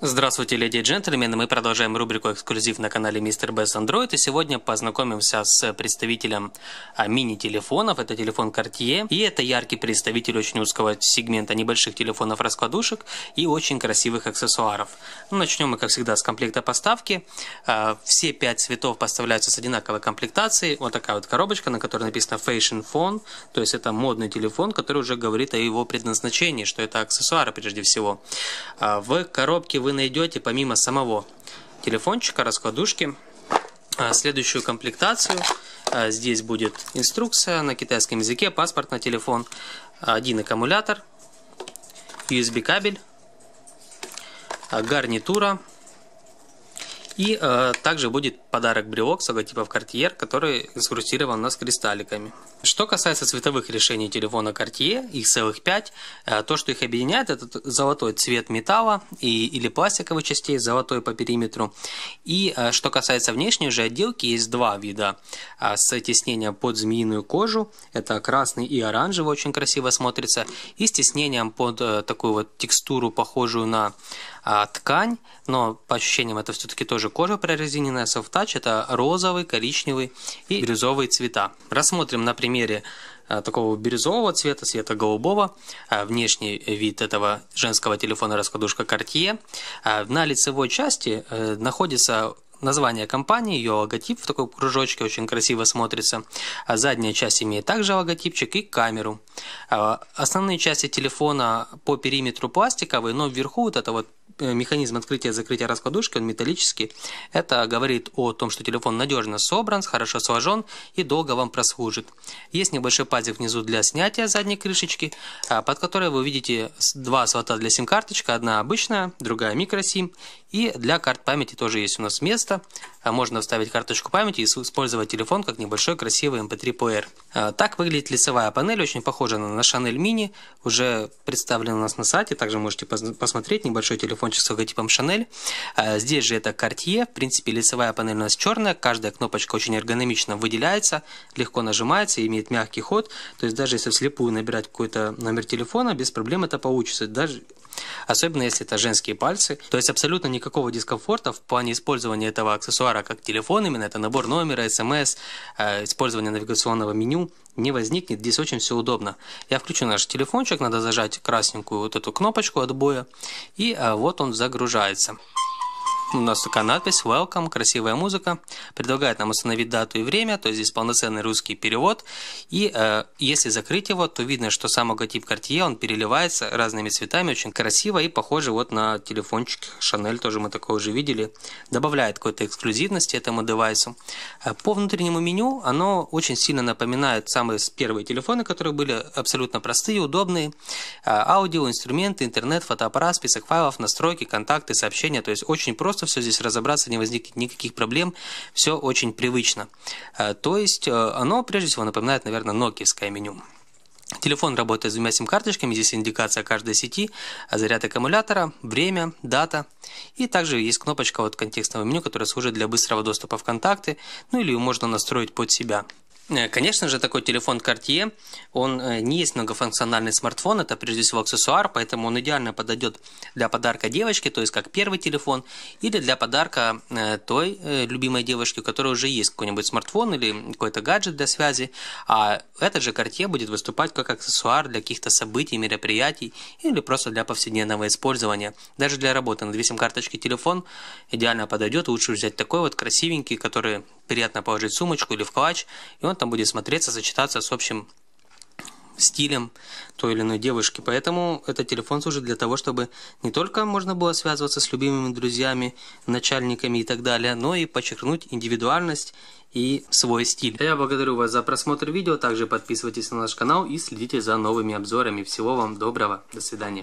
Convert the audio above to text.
Здравствуйте, леди и джентльмены. Мы продолжаем рубрику «Эксклюзив» на канале Мистер Бест Android. И сегодня познакомимся с представителем а, мини-телефонов. Это телефон Cartier. И это яркий представитель очень узкого сегмента небольших телефонов-раскладушек и очень красивых аксессуаров. Ну, начнем мы, как всегда, с комплекта поставки. А, все пять цветов поставляются с одинаковой комплектацией. Вот такая вот коробочка, на которой написано Fashion Phone. То есть это модный телефон, который уже говорит о его предназначении, что это аксессуары прежде всего. А, в коробке вы вы найдете помимо самого телефончика, раскладушки, а, следующую комплектацию. А, здесь будет инструкция на китайском языке, паспорт на телефон, один аккумулятор, USB кабель, а, гарнитура, и э, также будет подарок брелок с логотипом Cartier, который инскрустирован у нас кристалликами. Что касается цветовых решений телефона Cartier, их целых 5, э, то, что их объединяет, это золотой цвет металла и, или пластиковых частей, золотой по периметру. И э, что касается внешней же отделки, есть два вида э, с тиснением под змеиную кожу, это красный и оранжевый, очень красиво смотрится, и с тиснением под э, такую вот текстуру, похожую на а, ткань, но по ощущениям это все-таки тоже кожа прорезиненная, софтач это розовый, коричневый и бирюзовые цвета. Рассмотрим на примере а, такого бирюзового цвета, цвета голубого. А, внешний вид этого женского телефона раскладушка Cartier. А, на лицевой части э, находится название компании, ее логотип в такой кружочке очень красиво смотрится. А задняя часть имеет также логотипчик и камеру. Основные части телефона по периметру пластиковые, но вверху вот эта вот Э, механизм открытия и закрытия раскладушки, он металлический. Это говорит о том, что телефон надежно собран, хорошо сложен и долго вам прослужит. Есть небольшой пазик внизу для снятия задней крышечки, а под которой вы увидите два слота для сим-карточка, одна обычная, другая микросим. И для карт памяти тоже есть у нас место. А можно вставить карточку памяти и использовать телефон как небольшой красивый mp3 плеер. А, так выглядит лицевая панель, очень похожа на Chanel Mini, уже представлена у нас на сайте, также можете посмотреть небольшой телефон телефончик с логотипом Шанель. А, здесь же это Cartier. В принципе, лицевая панель у нас черная. Каждая кнопочка очень эргономично выделяется, легко нажимается, имеет мягкий ход. То есть даже если вслепую набирать какой-то номер телефона, без проблем это получится. Даже Особенно если это женские пальцы. То есть абсолютно никакого дискомфорта в плане использования этого аксессуара как телефон. Именно это набор номера, смс, эм а, использование навигационного меню не возникнет. Здесь очень все удобно. Я включу наш телефончик, надо зажать красненькую вот эту кнопочку отбоя, и а, вот он загружается у нас такая надпись «Welcome», красивая музыка, предлагает нам установить дату и время, то есть здесь полноценный русский перевод, и э, если закрыть его, то видно, что сам логотип Cartier, он переливается разными цветами, очень красиво и похоже вот на телефончик Chanel, тоже мы такое уже видели, добавляет какой-то эксклюзивности этому девайсу. Э, по внутреннему меню оно очень сильно напоминает самые первые телефоны, которые были абсолютно простые, удобные, э, аудио, инструменты, интернет, фотоаппарат, список файлов, настройки, контакты, сообщения, то есть очень просто просто все здесь разобраться, не возникнет никаких проблем, все очень привычно. Э, то есть э, оно прежде всего напоминает, наверное, нокиевское меню. Телефон работает с двумя сим-карточками, здесь индикация каждой сети, э, заряд аккумулятора, время, дата. И также есть кнопочка вот контекстного меню, которая служит для быстрого доступа в контакты, ну или ее можно настроить под себя. Э, конечно же, такой телефон Cartier, он э, не есть многофункциональный смартфон, это прежде всего аксессуар, поэтому он идеально подойдет для подарка девочке, то есть как первый телефон, или для подарка э, той любимой девушке, у которой уже есть какой-нибудь смартфон или какой-то гаджет для связи, а этот же Cartier будет выступать как аксессуар для каких-то событий, мероприятий или просто для повседневного использования. Даже для работы на весим карточки телефон идеально подойдет, лучше взять такой вот красивенький, который приятно положить сумочку или в клатч, и он там будет смотреться, сочетаться с общим стилем той или иной девушки. Поэтому этот телефон служит для того, чтобы не только можно было связываться с любимыми друзьями, начальниками и так далее, но и подчеркнуть индивидуальность и свой стиль. Я благодарю вас за просмотр видео, также подписывайтесь на наш канал и следите за новыми обзорами. Всего вам доброго, до свидания.